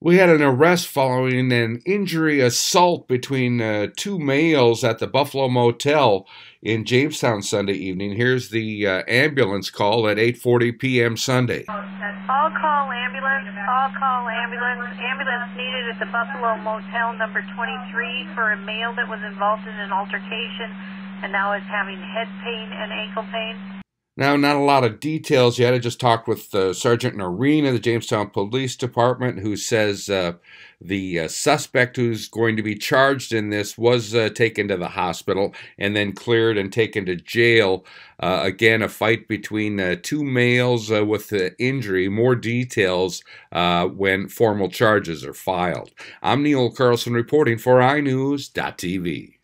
We had an arrest following an injury assault between uh, two males at the Buffalo Motel in Jamestown Sunday evening. Here's the uh, ambulance call at 8:40 p.m. Sunday. All call ambulance. All call ambulance. Ambulance needed at the Buffalo Motel number 23 for a male that was involved in an altercation and now is having head pain and ankle pain. Now, not a lot of details yet. I just talked with uh, Sergeant Noreen of the Jamestown Police Department, who says uh, the uh, suspect who's going to be charged in this was uh, taken to the hospital and then cleared and taken to jail. Uh, again, a fight between uh, two males with the injury. More details when formal charges are filed. I'm Neil Carlson reporting for iNews.tv.